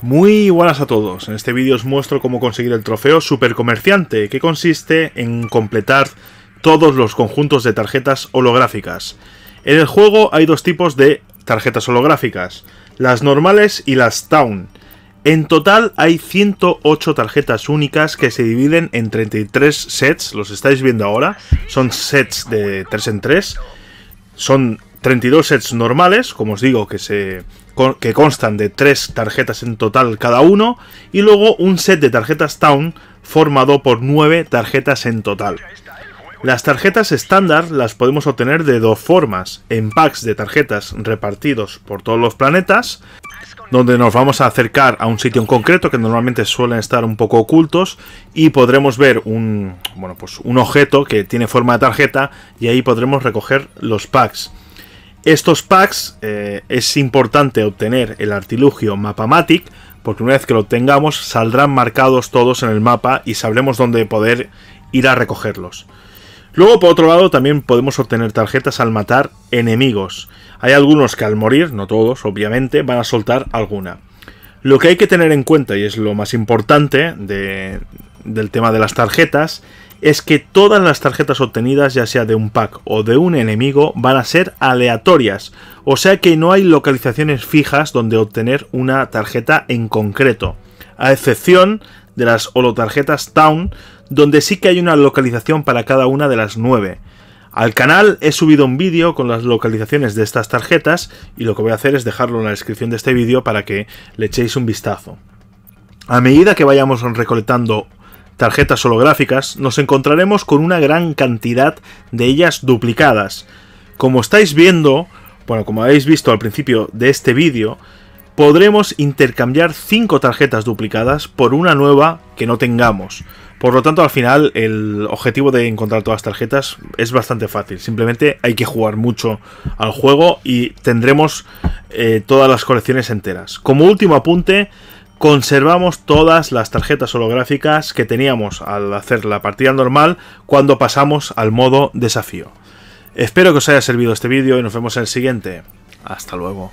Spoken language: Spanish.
Muy buenas a todos, en este vídeo os muestro cómo conseguir el trofeo super comerciante que consiste en completar todos los conjuntos de tarjetas holográficas. En el juego hay dos tipos de tarjetas holográficas, las normales y las Town. En total hay 108 tarjetas únicas que se dividen en 33 sets, los estáis viendo ahora, son sets de 3 en 3, son 32 sets normales, como os digo, que se que constan de 3 tarjetas en total cada uno y luego un set de tarjetas Town formado por 9 tarjetas en total. Las tarjetas estándar las podemos obtener de dos formas, en packs de tarjetas repartidos por todos los planetas, donde nos vamos a acercar a un sitio en concreto que normalmente suelen estar un poco ocultos y podremos ver un, bueno, pues un objeto que tiene forma de tarjeta y ahí podremos recoger los packs. Estos packs eh, es importante obtener el artilugio Mapamatic, porque una vez que lo tengamos saldrán marcados todos en el mapa y sabremos dónde poder ir a recogerlos. Luego, por otro lado, también podemos obtener tarjetas al matar enemigos. Hay algunos que al morir, no todos, obviamente, van a soltar alguna. Lo que hay que tener en cuenta, y es lo más importante de, del tema de las tarjetas, es que todas las tarjetas obtenidas, ya sea de un pack o de un enemigo, van a ser aleatorias, o sea que no hay localizaciones fijas donde obtener una tarjeta en concreto, a excepción de las holotarjetas Town, donde sí que hay una localización para cada una de las nueve. Al canal he subido un vídeo con las localizaciones de estas tarjetas y lo que voy a hacer es dejarlo en la descripción de este vídeo para que le echéis un vistazo. A medida que vayamos recolectando tarjetas holográficas, nos encontraremos con una gran cantidad de ellas duplicadas. Como estáis viendo, bueno, como habéis visto al principio de este vídeo, podremos intercambiar 5 tarjetas duplicadas por una nueva que no tengamos. Por lo tanto, al final, el objetivo de encontrar todas las tarjetas es bastante fácil. Simplemente hay que jugar mucho al juego y tendremos eh, todas las colecciones enteras. Como último apunte, conservamos todas las tarjetas holográficas que teníamos al hacer la partida normal cuando pasamos al modo desafío. Espero que os haya servido este vídeo y nos vemos en el siguiente. Hasta luego.